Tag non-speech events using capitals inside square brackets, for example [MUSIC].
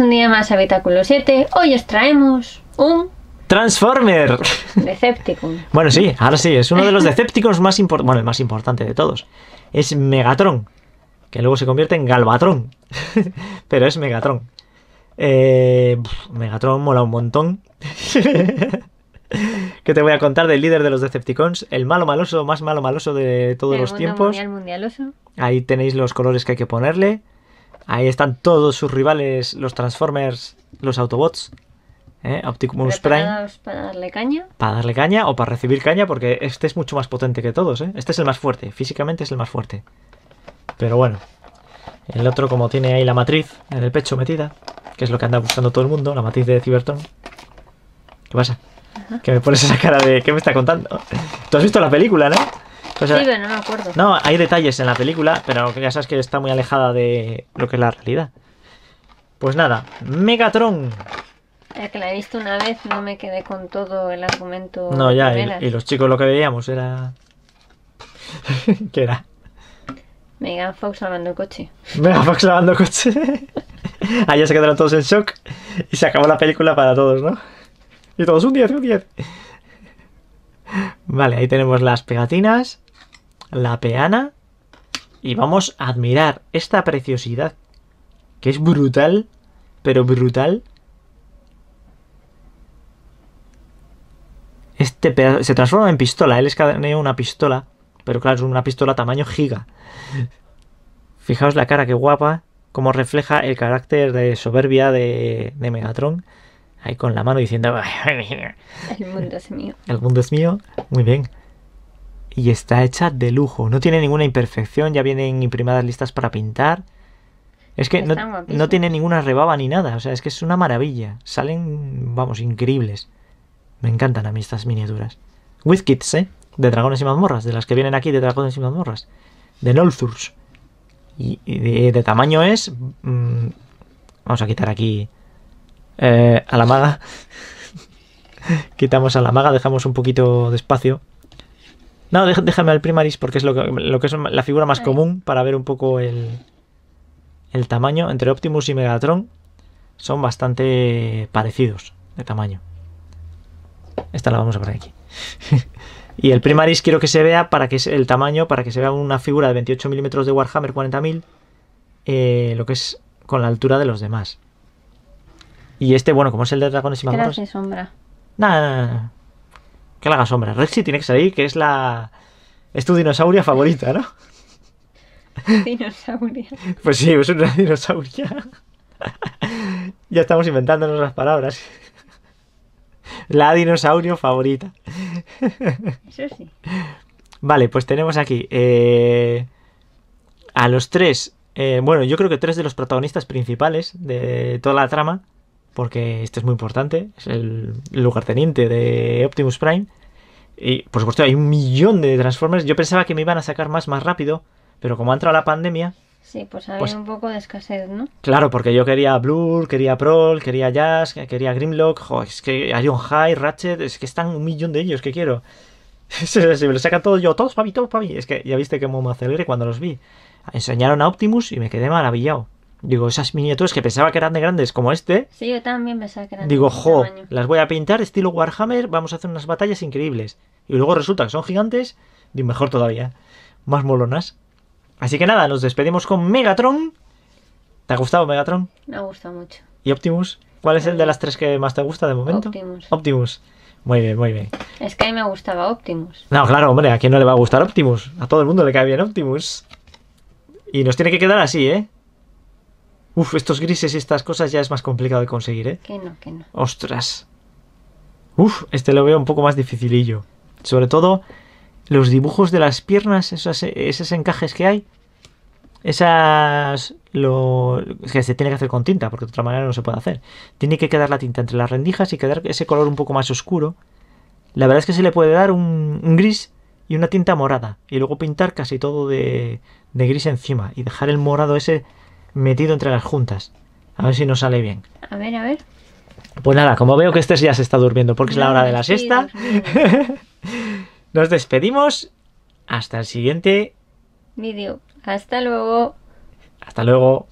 un día más a Habitáculo 7. Hoy os traemos un... Transformer. Decepticon. [LAUGHS] bueno, sí, ahora sí, es uno de los Decepticons más importantes, bueno, el más importante de todos. Es Megatron, que luego se convierte en Galvatron, [LAUGHS] pero es Megatron. Eh, Megatron mola un montón. [LAUGHS] que te voy a contar del líder de los Decepticons, el malo maloso, más malo maloso de todos los tiempos. Ahí tenéis los colores que hay que ponerle. Ahí están todos sus rivales, los Transformers, los Autobots. ¿eh? Optimus Prime. ¿Para darle caña? Para darle caña o para recibir caña, porque este es mucho más potente que todos. ¿eh? Este es el más fuerte, físicamente es el más fuerte. Pero bueno, el otro, como tiene ahí la matriz en el pecho metida, que es lo que anda buscando todo el mundo, la matriz de Cybertron. ¿Qué pasa? ¿Qué Que me pones esa cara de. ¿Qué me está contando? Tú has visto la película, ¿no? Pues no hay detalles en la película, pero ya sabes que está muy alejada de lo que es la realidad. Pues nada, Megatron. Ya que la he visto una vez, no me quedé con todo el argumento. No, ya, y, los chicos lo que veíamos era. [LAUGHS] ¿Qué era? Mega Fox lavando el coche. Megan Fox lavando coche. Allá [LAUGHS] se quedaron todos en shock y se acabó la película para todos, ¿no? Y todos, un 10, un 10. Vale, ahí tenemos las pegatinas la peana y vamos a admirar esta preciosidad que es brutal, pero brutal. Este se transforma en pistola, él escanea una pistola, pero claro, es una pistola tamaño giga. Fijaos la cara que guapa, como refleja el carácter de soberbia de, de Megatron. Ahí con la mano diciendo... El mundo es mío. El mundo es mío. Muy bien y está hecha de lujo. No tiene ninguna imperfección, ya vienen imprimadas listas para pintar. Es que no, tiene ninguna rebaba ni nada, o sea, es que es una maravilla. Salen, vamos, increíbles. Me encantan a mí estas miniaturas. Wizkits, ¿eh? De Dragones y Mazmorras, de las que vienen aquí de Dragones y Mazmorras. De Nolthurs. Y, de, tamaño es... Mm, vamos a quitar aquí eh, a la maga. [LAUGHS] Quitamos a la maga, dejamos un poquito de espacio no, déjame al primaris porque es lo que, es la figura más común para ver un poco el, tamaño. Entre Optimus y Megatron son bastante parecidos de tamaño. Esta la vamos a poner aquí. [LAUGHS] y el primaris quiero que se vea para que es el tamaño, para que se vea una figura de 28 milímetros de Warhammer 40.000, eh, lo que es con la altura de los demás. Y este, bueno, como es el de Dragon y magos. sombra. No, nada. Que la haga sombra. Rexy tiene que salir, que es la. Es tu dinosauria favorita, ¿no? [LAUGHS] Dinosauria. Pues sí, es una dinosauria. [LAUGHS] ya estamos inventándonos las palabras. [LAUGHS] La dinosaurio favorita. Eso sí. Vale, pues tenemos aquí eh, a los tres. Eh, bueno, yo creo que tres de los protagonistas principales de toda la trama porque este es muy importante, es el lugarteniente de Optimus Prime. Y por supuesto hay un millón de Transformers. Yo pensaba que me iban a sacar más más rápido, pero como ha entrado la pandemia... Sí, pues ha pues habido un poco de escasez, ¿no? Claro, porque yo quería Blur, quería Prol, quería Jazz, quería Grimlock, es que un High, Ratchet, es que están un millón de ellos que quiero. Se [LAUGHS] me lo sacan todos yo, todos, papi, todos, papi. Es que ya viste cómo me acelere cuando los vi. Enseñaron a Optimus y me quedé maravillado. Digo, esas miniaturas que pensaba que eran de grandes como este. Sí, yo también pensaba que eran Digo, jo, las voy a pintar estilo Warhammer, vamos a hacer unas batallas increíbles. Y luego resulta que son gigantes, y mejor todavía, más molonas. Así que nada, nos despedimos con Megatron. ¿Te ha gustado Megatron? Me ha gustado mucho. ¿Y Optimus? ¿Cuál es el de las tres que más te gusta de momento? Optimus. Optimus. Muy bien, muy bien. Es que a mí me gustaba Optimus. No, claro, hombre, ¿a quién no le va a gustar Optimus? A todo el mundo le cae bien Optimus. Y nos tiene que quedar así, ¿eh? Uf, estos grises y estas cosas ya es más complicado de conseguir, ¿eh? Que no, que no. Ostras. Uf, este lo veo un poco más dificilillo. Sobre todo los dibujos de las piernas, esos, encajes que hay. Esas. Lo, que se tiene que hacer con tinta, porque de otra manera no se puede hacer. Tiene que quedar la tinta entre las rendijas y quedar ese color un poco más oscuro. La verdad es que se le puede dar un, un gris y una tinta morada. Y luego pintar casi todo de, de gris encima. Y dejar el morado ese metido entre las juntas. A ver si nos sale bien. A ver, a ver. Pues nada, como veo que este ya se está durmiendo porque es la hora de la sexta. siesta, [LAUGHS] nos despedimos. Hasta el siguiente vídeo. Hasta luego. Hasta luego.